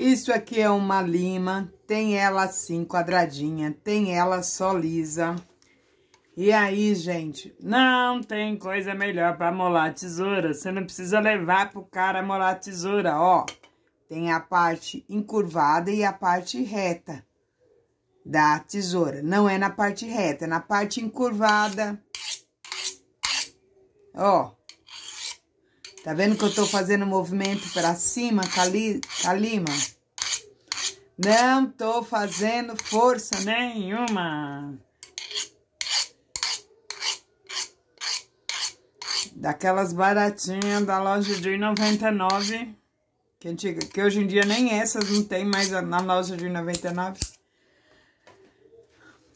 Isso aqui é uma lima, tem ela assim quadradinha, tem ela só lisa. E aí, gente, não tem coisa melhor para molar tesoura. Você não precisa levar pro cara molar tesoura, ó. Tem a parte encurvada e a parte reta da tesoura. Não é na parte reta, é na parte encurvada. Ó. Tá vendo que eu tô fazendo movimento pra cima, cali, calima? Não tô fazendo força nenhuma. Daquelas baratinhas da loja de 99. Que, antiga, que hoje em dia nem essas não tem mais na loja de 99.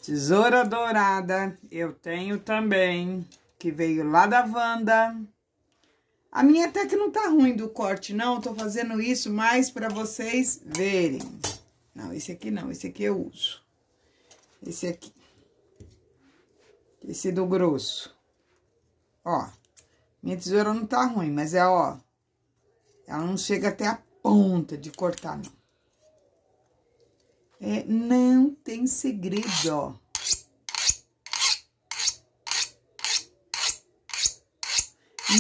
Tesoura dourada eu tenho também, que veio lá da Wanda. A minha até que não tá ruim do corte, não. Tô fazendo isso mais pra vocês verem. Não, esse aqui não. Esse aqui eu uso. Esse aqui. Esse do grosso. Ó. Minha tesoura não tá ruim, mas é, ó. Ela não chega até a ponta de cortar, não. É, não tem segredo, ó.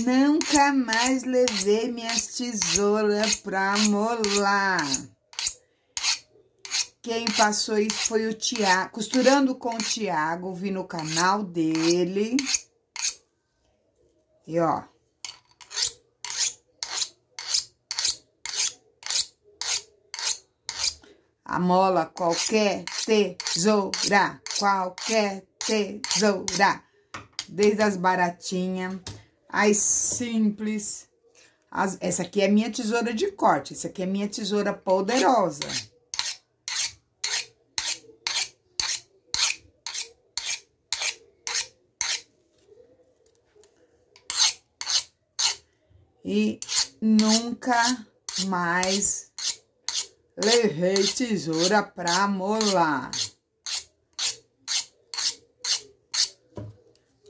Nunca mais levei minhas tesouras para molar. Quem passou isso foi o Tiago, costurando com o Tiago, vi no canal dele. E ó. A mola qualquer tesoura, qualquer tesoura. Desde as baratinhas as simples. As, essa aqui é minha tesoura de corte, essa aqui é minha tesoura poderosa. E nunca mais levei tesoura para molar.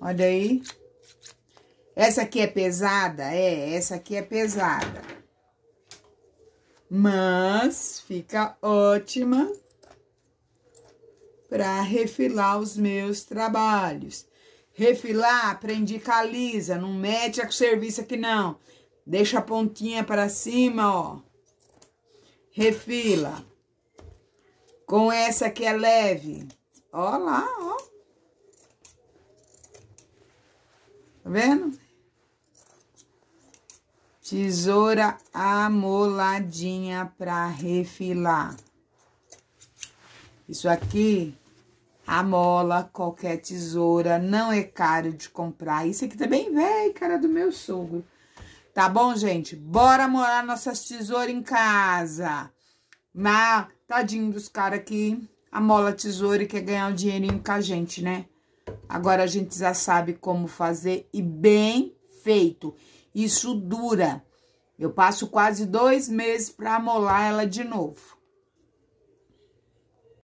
Olha aí. Essa aqui é pesada? É, essa aqui é pesada. Mas fica ótima para refilar os meus trabalhos. Refilar, caliza não mete a serviço aqui não. Deixa a pontinha para cima, ó. Refila. Com essa que é leve. Ó lá, ó. Tá vendo? Tesoura amoladinha para refilar. Isso aqui amola qualquer tesoura, não é caro de comprar. Isso aqui também tá velho, cara do meu sogro. Tá bom, gente? Bora morar nossas tesouras em casa. Na tadinho dos caras que amola tesoura e quer ganhar um dinheirinho com a gente, né? Agora a gente já sabe como fazer e bem feito. Isso dura. Eu passo quase dois meses para amolar ela de novo.